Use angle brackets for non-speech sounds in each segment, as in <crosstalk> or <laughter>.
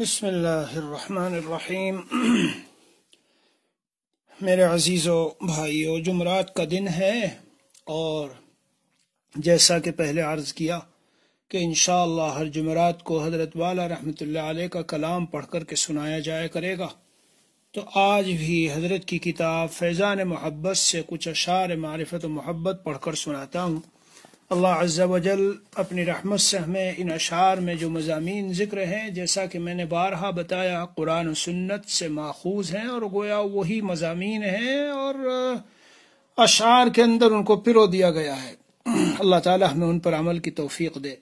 बसमीम् अल्लाम <clears throat> मेरे अजीज़ों भाइयों जुमरात का दिन है और जैसा कि पहले अर्ज़ किया कि इन हर जुमरात को हज़रत वाला रहमत आल का कलाम पढ़ कर के सुनाया जाया करेगा तो आज भी हज़रत की किताब फैज़ान महब्बत से कुछ अशार मारफत महब्बत पढ़ कर सुनाता हूँ अल्लाह अज्जावजल अपनी रहमत से हमें इन अशार में जो मजामी ज़िक्र हैं जैसा कि मैंने बारहा बताया कुरान सुन्नत से माखूज हैं और गोया वही मजामी हैं और अशार के अंदर उनको पिरो दिया गया है <clears throat> अल्लाह ताला हमें उन पर अमल की तोफ़ी दे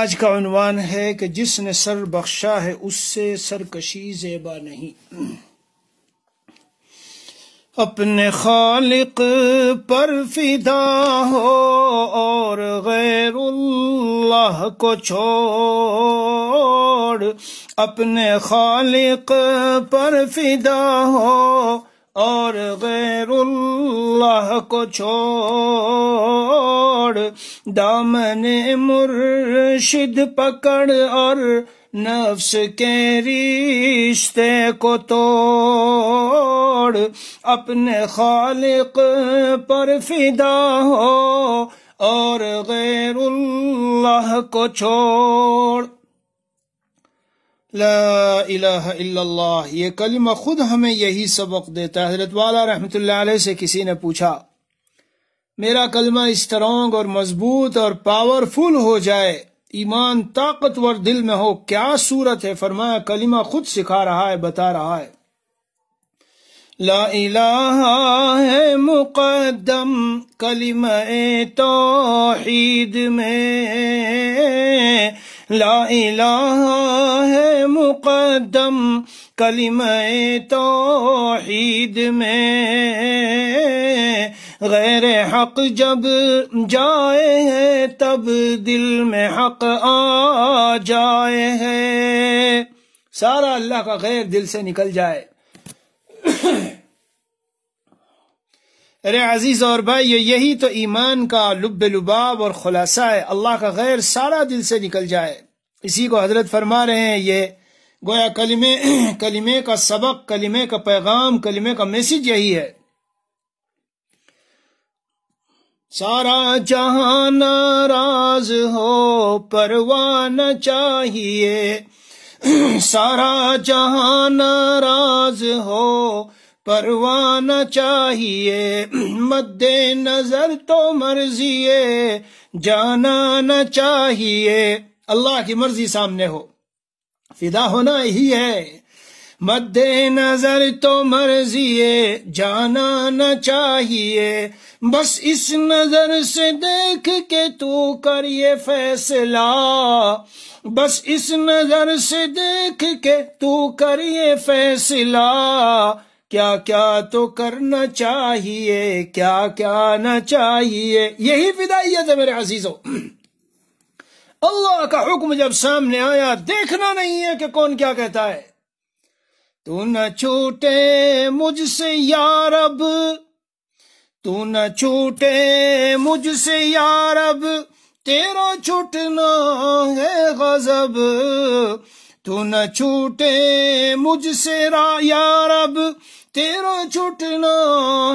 आज का अनवान है कि जिसने सर बख्शा है उससे सरकशी जेबा नहीं <clears throat> अपने खालिक पर फिदा हो और गैरुल्लाह को छोड़ अपने खालिक पर फिदा हो और गैरुल्लाह को छोड़ दामने मुर्शिद पकड़ और नफ्स के रिश्ते को तोड़ छोड़ अपने खालिक पर फिदा हो और गैरुल्लाह को छोड़ ला इलाहा इल्लल्लाह ये कलिमा खुद हमें यही सबक देता है हजरत वाला रहमतुल्लाह अलैह से किसी ने पूछा मेरा कलमा स्ट्रॉन्ग और मजबूत और पावरफुल हो जाए ईमान ताकतवर दिल में हो क्या सूरत है फरमाया कलिमा खुद सिखा रहा है बता रहा है ला इलाहा है मुकदम कलिम तो में ला इलाहा है मुकदम कलिम तो में गैर हक जब जाए है तब दिल में हक आ जाए है सारा अल्लाह का गैर दिल से निकल जाए <coughs> अरे अजीज और भाई यही तो ईमान का लुब लुबाब और खुलासा है अल्लाह का गैर सारा दिल से निकल जाए इसी को हजरत फरमा रहे हैं ये गोया कलिमे <coughs> कलिमे का सबक कलिमे का पैगाम कलिमे का मैसेज यही है सारा जहां नाराज हो परवाना चाहिए <clears throat> सारा जहां नाराज हो परवाना चाहिए <clears throat> मद्दे नजर तो मर्जी जाना न चाहिए अल्लाह की मर्जी सामने हो फिदा होना ही है मद्दे नजर तो मर्जी जाना न चाहिए बस इस नजर से देख के तू कर ये फैसला बस इस नजर से देख के तू कर ये फैसला क्या क्या तो करना चाहिए क्या क्या ना चाहिए यही विदाइयत है मेरे अजीजों अल्लाह का हुक्म जब सामने आया देखना नहीं है कि कौन क्या कहता है तू न छूटे मुझसे यार अब तू न छूटे मुझसे यार अब तेरा छूटना है गजब तू न छूटे मुझसे यार अब तेरा छूटना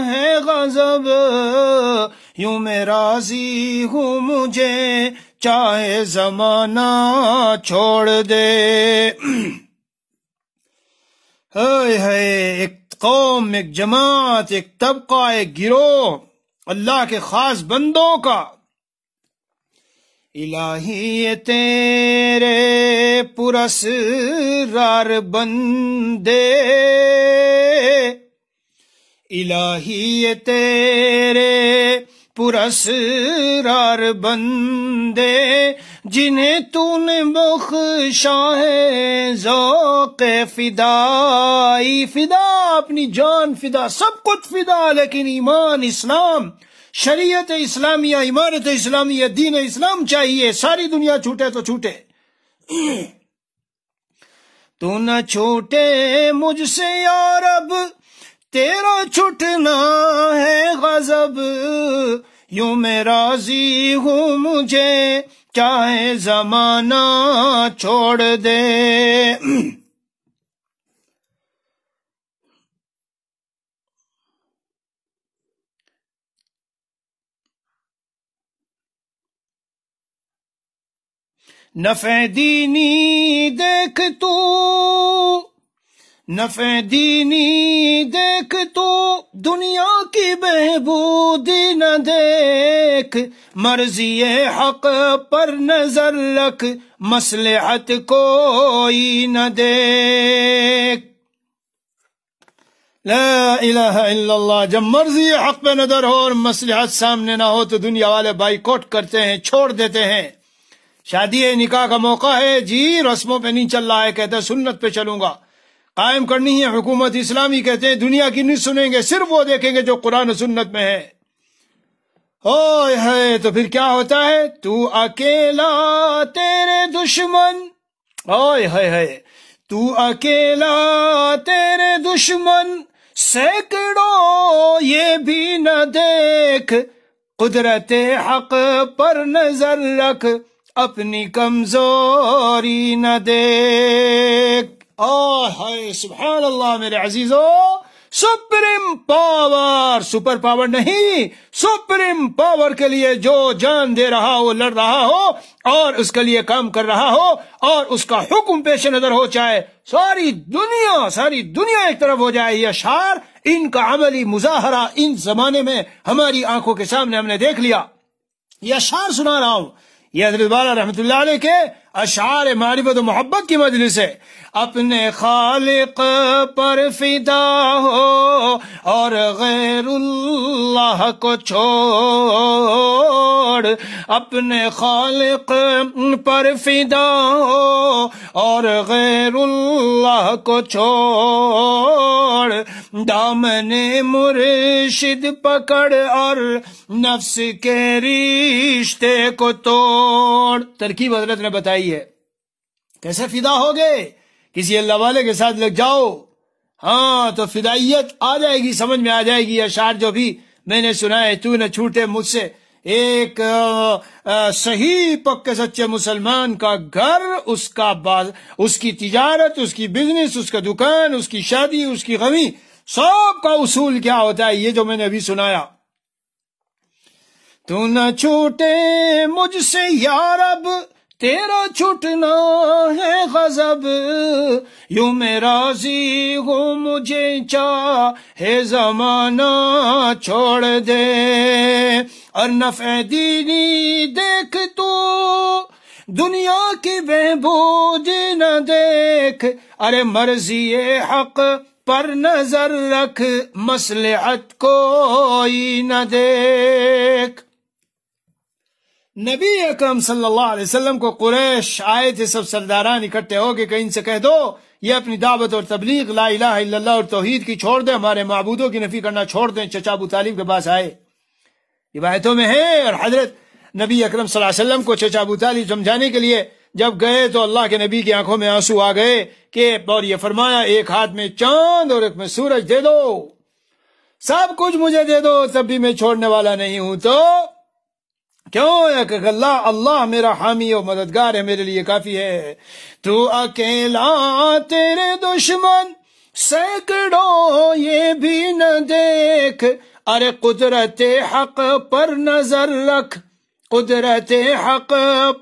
है गजब यूं मैं राजी हूँ मुझे चाहे जमाना छोड़ दे <clears throat> है है एक कौम एक जमात एक तबका एक गिरोह अल्लाह के खास बंदों का इलाही ये तेरे रार बंदे इलाही ये तेरे रार बंदे जिन्हें तूने बख्शा है फिदाई फिदा अपनी जान फिदा सब कुछ फिदा लेकिन ईमान इस्लाम शरीयत इस्लामिया इमारत इस्लामिया दीन इस्लाम चाहिए सारी दुनिया छूटे तो छूटे तू न छूटे मुझसे यार अब तेरा छुटना है गजब यू मैं राजी हूं मुझे चाहे जमाना छोड़ दे नफे दीनी देख तू नफे दीनी देख तो दुनिया की बहबूदी न देख मर्जी हक पर नजर रख मसलहत कोई न देख ला जब मर्जी हक पे नजर हो और मसलहत सामने ना हो तो दुनिया वाले बाइकॉट करते हैं छोड़ देते हैं शादी निकाह का मौका है जी रस्मों पे नहीं चल रहा है कहते सुन्नत पे चलूंगा कायम करनी है हुकूमत इस्लामी कहते हैं दुनिया की नहीं सुनेंगे सिर्फ वो देखेंगे जो कुरान सुन्नत में है ओ है तो फिर क्या होता है तू अकेला तेरे दुश्मन ओ है है तू अकेला तेरे दुश्मन सैकड़ों ये भी न देख कुदरत हक पर नजर रख अपनी कमजोरी न देख और हाय सुबहान अल्लाह मेरे अजीजो सुप्रीम पावर सुपर पावर नहीं सुप्रीम पावर के लिए जो जान दे रहा हो लड़ रहा हो और उसके लिए काम कर रहा हो और उसका हुक्म पेश नजर हो चाहे सारी दुनिया सारी दुनिया एक तरफ हो जाए यह शार इनका अमली मुजाहरा इन जमाने में हमारी आंखों के सामने हमने देख लिया यह शार सुना रहा हूं ये हजरत रहमत के अशार मारिफत मोहब्बत की मजलिस है अपने खालिक पर फिदा हो और गैर को छोड़ अपने खालिक पर फिदा हो और गैरुल्लाह को छोड़ दामने मुर्शिद पकड़ और नफ्स के रिश्ते को तोड़ तरकीब हजरत ने बताई है कैसे फिदा हो गए किसी अल्लाह वाले के साथ लग जाओ हाँ तो फिदाइत आ जाएगी समझ में आ जाएगी अशार जो भी मैंने सुना है तू न छूटे मुझसे एक आ, आ, सही पक्के सच्चे मुसलमान का घर उसका बाज उसकी तिजारत उसकी बिजनेस उसका दुकान उसकी शादी उसकी गमी सबका उसूल क्या होता है ये जो मैंने अभी सुनाया तू न छूटे मुझसे यार अब तेरा छूटना है गजब यू मैं राजी हो मुझे चा है जमाना छोड़ दे और नफे दीनी देख तू दुनिया की बहबूदी न देख अरे मर्जी हक पर नजर रख मसलहत कोई न देख नबी अकरम सल्लल्लाहु अलैहि वसल्लम को कुरैश आए थे सब सरदारान इकट्ठे हो गए कहीं से कह दो ये अपनी दावत और तबलीग ला इला और तोहहीद की छोड़ दे हमारे महबूदों की नफी करना छोड़ दें चचा अबू तालिब के पास आए रिवायतों में है और हजरत नबी अकरम सल्लल्लाहु अलैहि वसल्लम को चचा अबू तालिब समझाने के लिए जब गए तो अल्लाह के नबी की आंखों में आंसू आ गए कि और ये फरमाया एक हाथ में चांद और एक में सूरज दे दो सब कुछ मुझे दे दो तब भी मैं छोड़ने वाला नहीं हूं तो क्यों अल्लाह अल्लाह मेरा हामी और मददगार है मेरे लिए काफी है तू अकेला तेरे दुश्मन सैकड़ों ये भी न देख अरे कुदरत हक पर नजर रख कुदरत हक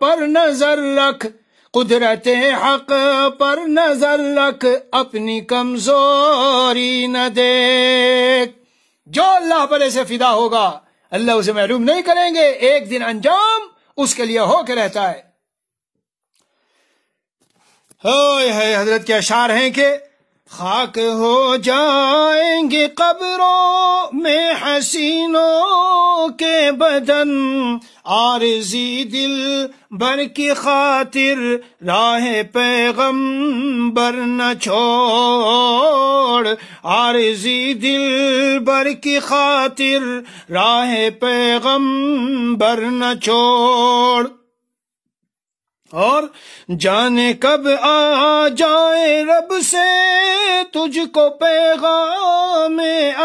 पर नजर रख कुदरत हक पर नजर रख अपनी कमजोरी न देख जो अल्लाह पर ऐसे फिदा होगा अल्लाह उसे महरूम नहीं करेंगे एक दिन अंजाम उसके लिए होके रहता है है हजरत के अशार हैं कि खाक हो जाएंगे कब्रों में हसीनों के बदन आरजी दिल भर की खातिर राह पैगम बर न छोड़ आरजी दिल भर की खातिर राह पैगम बर न छोड़ और जाने कब आ जाए रब से तुझको पैगाम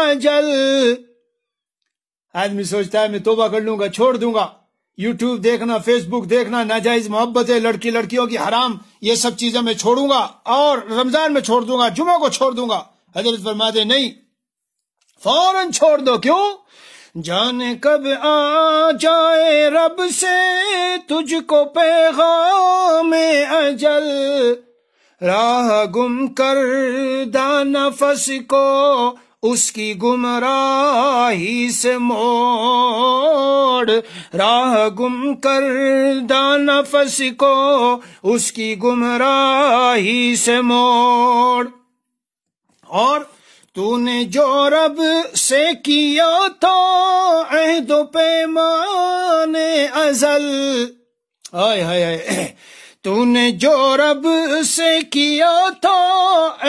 अजल आदमी सोचता है मैं तोबा कर लूंगा छोड़ दूंगा यूट्यूब देखना फेसबुक देखना नाजायज मोहब्बतें लड़की लड़कियों की हराम ये सब चीजें मैं छोड़ूंगा और रमजान में छोड़ दूंगा जुमा को छोड़ दूंगा हजरत फरमाते नहीं फौरन छोड़ दो क्यों जाने कब आ जाए रब से तुझको पैगाम अजल राह गुम कर दाना फस को उसकी गुमराही से मोड़ राह गुम कर दाना फस को उसकी गुमराही से मोड़ और तूने जो रब से किया था अहदो पैमाने अजल आय हाय तूने जो रब से किया था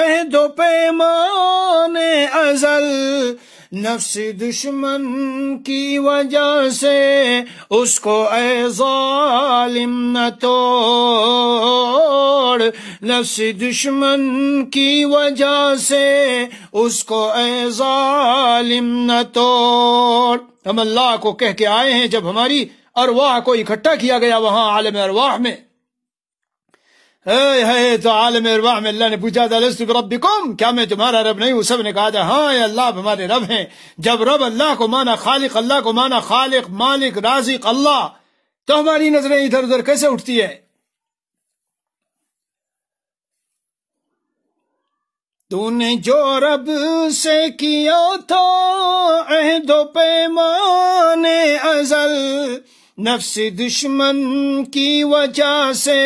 अहदो पैमाने अजल नफ्स दुश्मन की वजह से उसको जालिम न तोड़ नफ्स दुश्मन की वजह से उसको जालिम न तोड़ हम अल्लाह को कह के आए हैं जब हमारी अरवाह को इकट्ठा किया गया वहां आलम अरवाह में हे हे तो आलम अरवाह में अल्लाह ने पूछा था लस्तु रब्बिकुम क्या मैं तुम्हारा रब नहीं हूँ सब ने कहा था हाँ अल्लाह हमारे रब हैं जब रब अल्लाह को माना खालिक अल्लाह को माना खालिक मालिक राजिक अल्लाह तो हमारी नजरें इधर उधर कैसे उठती है तूने जो रब से किया था अहदो पैमाने अजल नफ्स दुश्मन की वजह से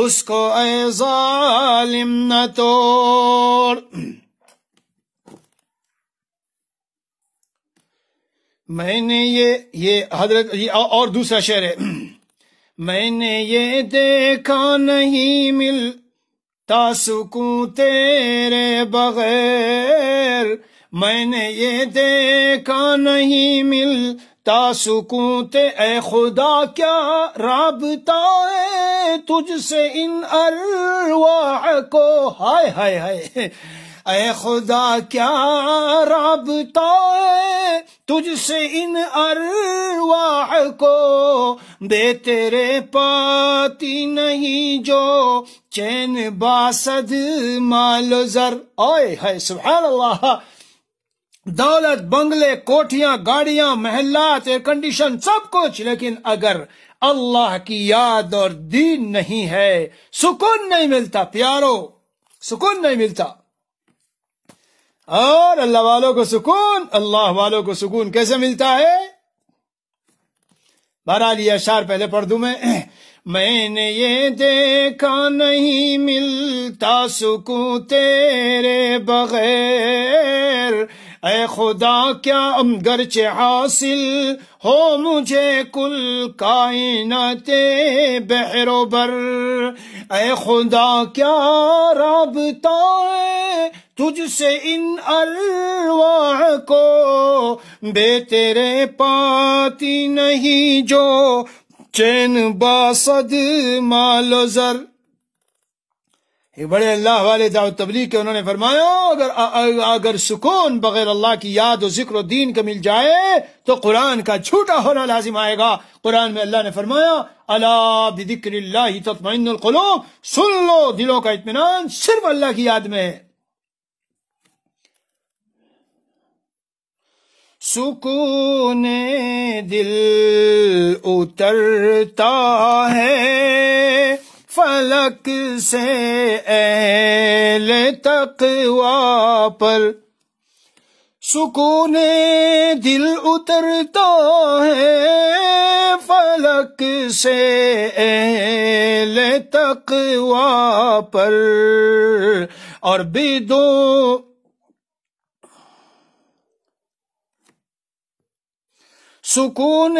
उसको ऐलिम न तोड़ मैंने ये ये हजरत ये और दूसरा शेर है मैंने ये देखा नहीं मिलता सुकून तेरे बगैर मैंने ये देखा नहीं मिल तासुकूं ते ए खुदा क्या राबता है तुझसे इन अरवाह को हाय हाय हाय ए खुदा क्या राबता है तुझसे इन अरवाह को बे तेरे पाती नहीं जो चैन बासद माल जर ओए है सुबह अल्लाह दौलत बंगले कोठियां गाड़ियां महल्लात एयर कंडीशन सब कुछ लेकिन अगर अल्लाह की याद और दीन नहीं है सुकून नहीं मिलता प्यारो सुकून नहीं मिलता और अल्लाह वालों को सुकून अल्लाह वालों को सुकून कैसे मिलता है बहरहाल ये अशार पहले पढ़ दू मैं <clears throat> मैंने ये देखा नहीं मिलता सुकून तेरे बगैर ए खुदा क्या गर्चे हासिल हो मुझे कुल कायनते बहरोबर ए खुदा क्या रबता तुझसे इन अरवाह को बे तेरे पाती नहीं जो चैन बासद मालो जर एक बड़े अल्लाह वाले दाव तबलीग के उन्होंने फरमाया अगर अगर, सुकून बगैर अल्लाह की याद और जिक्र दीन का मिल जाए तो कुरान का झूठा होना लाजिम आएगा कुरान में अल्लाह ने फरमाया अला बिदिक्रल्लाब सुन लो दिलों का इतमान सिर्फ अल्लाह की याद में सुकून दिल उतरता है फलक से एल तक पर सुकून दिल उतरता है फलक से एल तक पर और भी दो सुकून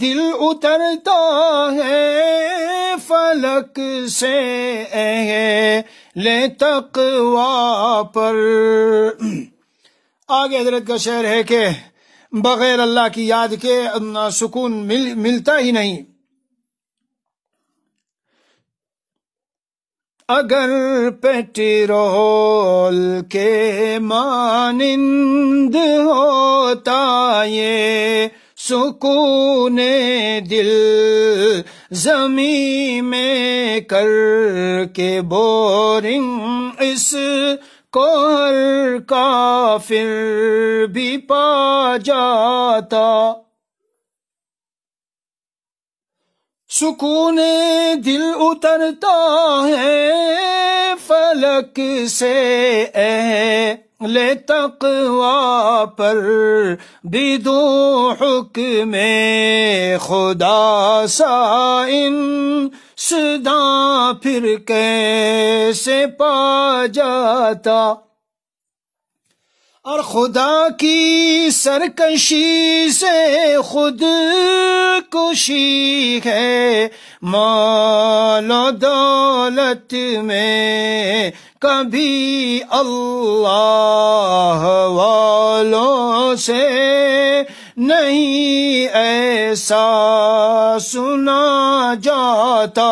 दिल उतरता है फलक से ले तक पर आगे हजरत का शहर है के बगैर अल्लाह की याद के सुकून मिल मिलता ही नहीं अगर पेट्रोल के मानिंद होता ये सुकून दिल जमी में कर के बोरिंग इस कोहर का फिर भी पा जाता सुकून दिल उतरता है फलक से ले तकवा पर बिदो हुक में खुदा सा इन सदा फिर कैसे पा जाता और खुदा की सरकशी से खुद खुशी है मालो दौलत में कभी अल्लाह वालों से नहीं ऐसा सुना जाता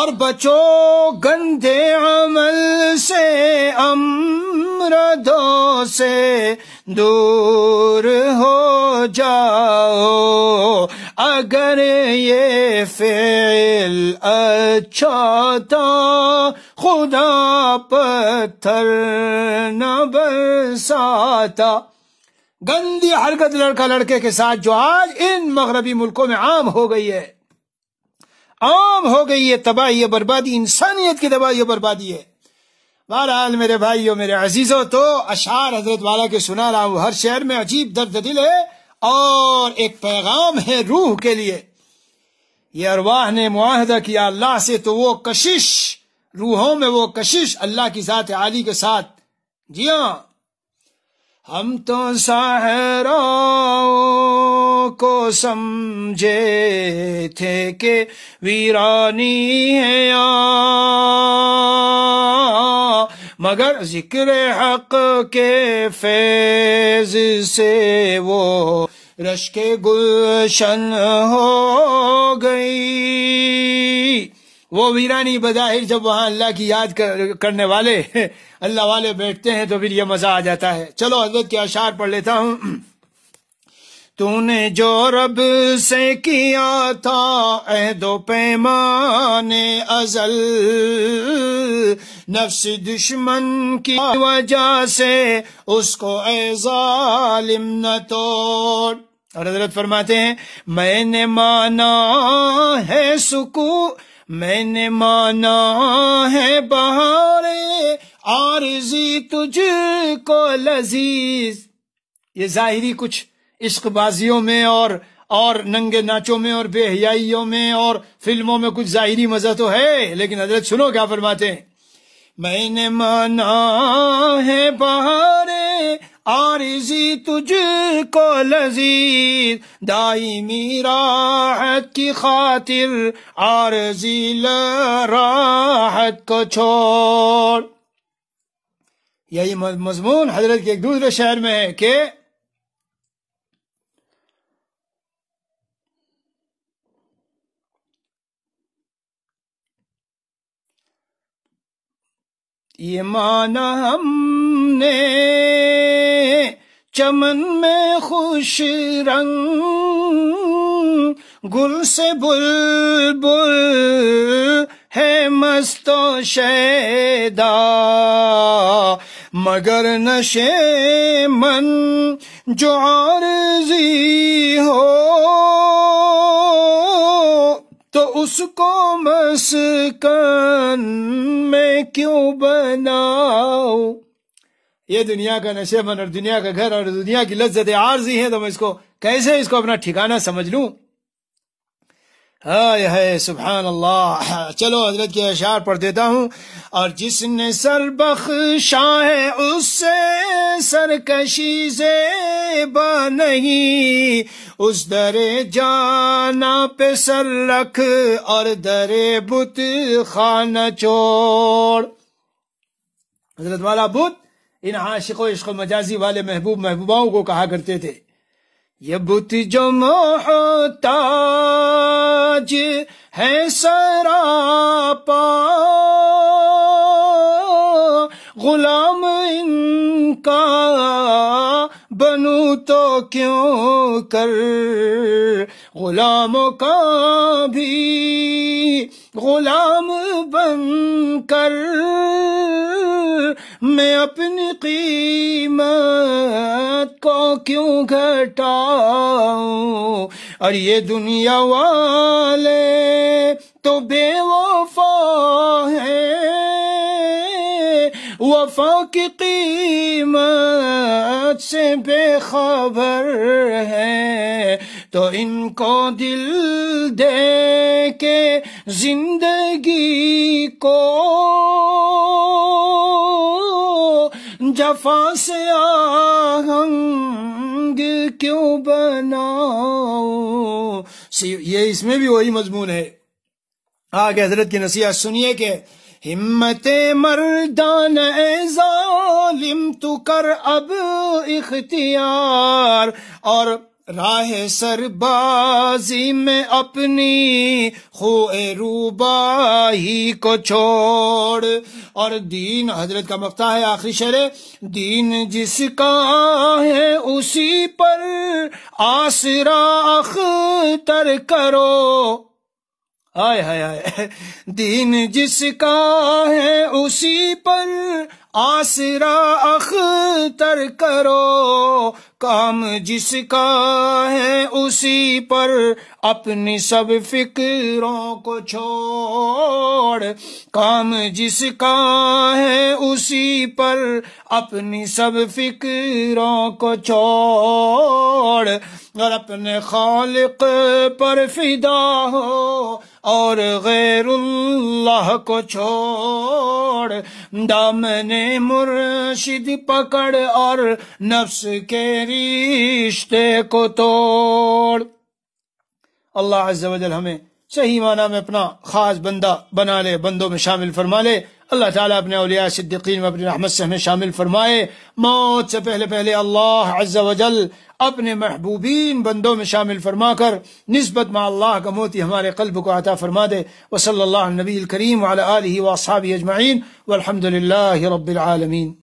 और बचो गंदे अमल से अम यादों से दूर हो जाओ अगर ये फेल अच्छा था खुदा पत्थर न बरसाता गंदी हरकत लड़का लड़के के साथ जो आज इन मगरबी मुल्कों में आम हो गई है आम हो गई है तबाही बर्बादी इंसानियत की तबाही बर्बादी है बहरहाल मेरे और मेरे अजीजों तो अशार हजरत वाला के सुना रहा हूँ हर शहर में अजीब दर्द दिल है और एक पैगाम है रूह के लिए ये अरवाह ने मुआहदा किया अल्लाह से तो वो कशिश रूहों में वो कशिश अल्लाह की जात आली के साथ जी हाँ हम तो सहरों को समझे थे के वीरानी है यार मगर जिक्र हक के फैज से वो रश के गुलशन हो गई वो वीरानी बजाहिर जब वहां अल्लाह की याद कर, करने वाले <laughs> अल्लाह वाले बैठते हैं तो फिर यह मज़ा आ जाता है चलो हजरत के अशार पढ़ लेता हूँ <clears throat> तूने जो रब से किया था ए दो पैमाने अजल नफ्स दुश्मन की वजह से उसको ए जालिम न तोड़ और हजरत फरमाते हैं मैंने माना है सुकू मैंने माना है बहारे आरजी तुझ को लजीज ये जाहिरी कुछ इश्कबाजियों में और और नंगे नाचों में और बेहियाइयों में और फिल्मों में कुछ जाहिरी मजा तो है लेकिन हजरत सुनो क्या फरमाते हैं मैंने माना है बहारे आरजी तुझको लजीज दाई मीराहत की खातिर आरजी लाहत को छोड़ यही मजमून हजरत के एक दूसरे शहर में है कि ये माना हमने चमन में खुश रंग गुल से बुलबुल बुल है मस्तो शेदा मगर नशे मन जो आरजी हो तो उसको मस्कन में क्यों बनाओ ये दुनिया का नशेबन और दुनिया का घर और दुनिया की लज्जत आरजी है तो मैं इसको कैसे इसको अपना ठिकाना समझ लूं हाय हाय सुबहान अल्लाह चलो हजरत के अशार पढ़ देता हूँ और जिसने सर बख्शा है उससे सरकशी से नहीं उस दरे जाना पे सर रख और दरे बुत खाना छोड़ हजरत वाला बुत इन आशिको इश्क मजाजी वाले महबूब महबूबाओं को कहा करते थे ये बुत जो मोहताज है सरापा गुलाम इनका बनू तो क्यों कर गुलामों का भी गुलाम बन कर मैं अपनी कीमत को क्यों घटाऊं और ये दुनिया वाले तो बेवफा है वफा की कीमत से बेखबर है तो इनको दिल दे के जिंदगी को जफा से आहंग क्यों बनाओ ये इसमें भी वही मजमून है आगे हजरत की नसीहत सुनिए के हिम्मत मर्दान जालिम तू कर अब इख्तियार और राह सरबाजी में अपनी खोए रूबाही को छोड़ और दीन हजरत का मफ्ता है आखिरी शेर दीन जिसका है उसी पर आसरा अख्तर करो आय हाय हाय दीन जिसका है उसी पर आसरा अख्तर करो काम जिसका है उसी पर अपनी सब फिक्रों को छोड़ काम जिसका है उसी पर अपनी सब फिक्रों को छोड़ और अपने खालिक पर फिदा हो और गैरुल्लाह को छोड़ दामने मुर्शिद पकड़ और नफ्स के रिश्ते को तोड़ अल्लाह अज्जल हमें सही माना में अपना खास बंदा बना ले बंदों में शामिल फरमा ले अल्लाह ताला अपने अलिया सिद्दीकीन में अपनी रहमत से हमें शामिल फरमाए मौत से पहले पहले अल्लाह अज्जा अपने महबूबीन बंदों में शामिल फरमा कर नस्बत अल्लाह का मोती हमारे कल्ब को अता फरमा दे वसल नबी करीम वाल वसाबी अजमाइन वलहमदिल्ला